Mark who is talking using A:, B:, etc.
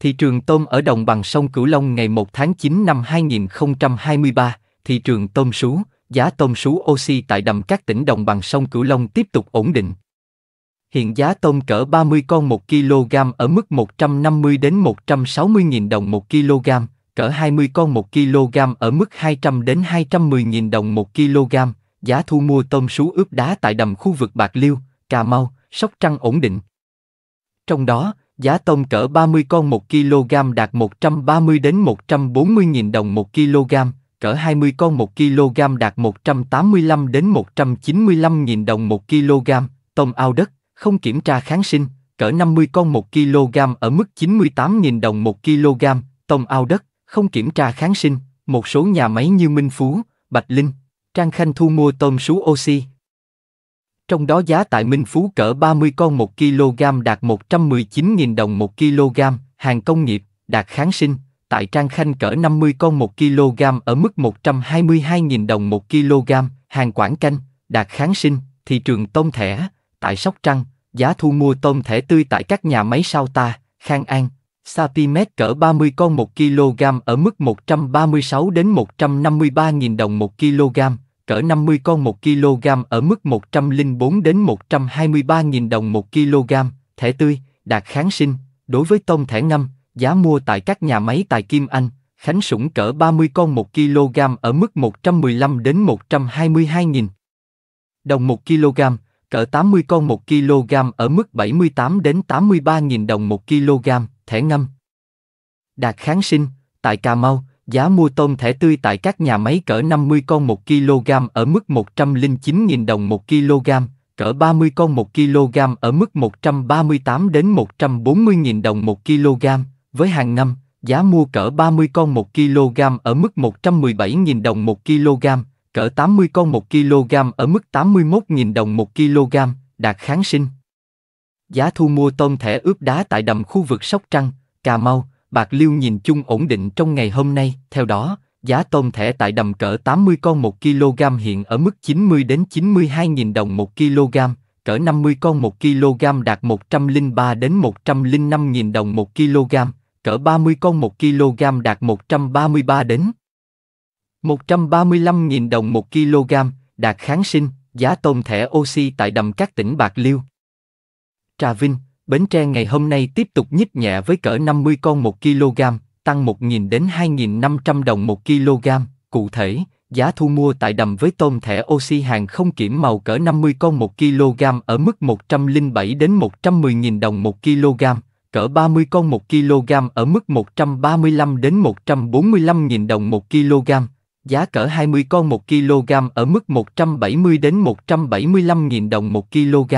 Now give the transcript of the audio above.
A: Thị trường tôm ở đồng bằng sông Cửu Long ngày 1 tháng 9 năm 2023, thị trường tôm sú, giá tôm sú oxy tại đầm các tỉnh đồng bằng sông Cửu Long tiếp tục ổn định. Hiện giá tôm cỡ 30 con 1 kg ở mức 150 đến 160 000 đồng 1 kg, cỡ 20 con 1 kg ở mức 200 đến 210 000 đồng 1 kg, giá thu mua tôm sú ướp đá tại đầm khu vực Bạc Liêu, Cà Mau, Sóc Trăng ổn định. Trong đó, giá tôm cỡ 30 con 1 kg đạt 130 đến 140 000 đồng 1 kg, cỡ 20 con 1 kg đạt 185 đến 195 000 đồng 1 kg, tôm ao đất, không kiểm tra kháng sinh, cỡ 50 con 1 kg ở mức 98 000 đồng 1 kg, tôm ao đất, không kiểm tra kháng sinh, một số nhà máy như Minh Phú, Bạch Linh, Trang Khanh thu mua tôm sú oxy, trong đó giá tại Minh Phú cỡ 30 con 1 kg đạt 119.000 đồng 1 kg, hàng công nghiệp, đạt kháng sinh, tại Trang Khanh cỡ 50 con 1 kg ở mức 122.000 đồng 1 kg, hàng quảng canh, đạt kháng sinh, thị trường tôm thẻ, tại Sóc Trăng, giá thu mua tôm thẻ tươi tại các nhà máy sao ta, Khang An, Sapimet cỡ 30 con 1 kg ở mức 136 đến 153.000 đồng 1 kg, cỡ 50 con 1 kg ở mức 104 đến 123.000 đồng 1 kg, thẻ tươi, đạt kháng sinh, đối với tôm thẻ ngâm, giá mua tại các nhà máy tại Kim Anh, Khánh Sủng cỡ 30 con 1 kg ở mức 115 đến 122.000 đồng 1 kg, cỡ 80 con 1 kg ở mức 78 đến 83.000 đồng 1 kg, thẻ ngâm. Đạt kháng sinh, tại Cà Mau, Giá mua tôm thẻ tươi tại các nhà máy cỡ 50 con 1 kg ở mức 109.000 đồng 1 kg, cỡ 30 con 1 kg ở mức 138 đến 140.000 đồng 1 kg, với hàng năm, giá mua cỡ 30 con 1 kg ở mức 117.000 đồng 1 kg, cỡ 80 con 1 kg ở mức 81.000 đồng 1 kg, đạt kháng sinh. Giá thu mua tôm thẻ ướp đá tại đầm khu vực Sóc Trăng, Cà Mau, bạc liêu nhìn chung ổn định trong ngày hôm nay, theo đó, giá tôm thẻ tại đầm cỡ 80 con 1 kg hiện ở mức 90 đến 92.000 đồng 1 kg, cỡ 50 con 1 kg đạt 103 đến 105.000 đồng 1 kg, cỡ 30 con 1 kg đạt 133 đến 135.000 đồng 1 kg, đạt kháng sinh, giá tôm thẻ oxy tại đầm các tỉnh Bạc Liêu. Trà Vinh, Bến Tre ngày hôm nay tiếp tục nhích nhẹ với cỡ 50 con 1 kg, tăng 1.000 đến 2.500 đồng 1 kg. Cụ thể, giá thu mua tại đầm với tôm thẻ oxy hàng không kiểm màu cỡ 50 con 1 kg ở mức 107 đến 110.000 đồng 1 kg, cỡ 30 con 1 kg ở mức 135 đến 145.000 đồng 1 kg, giá cỡ 20 con 1 kg ở mức 170 đến 175.000 đồng 1 kg.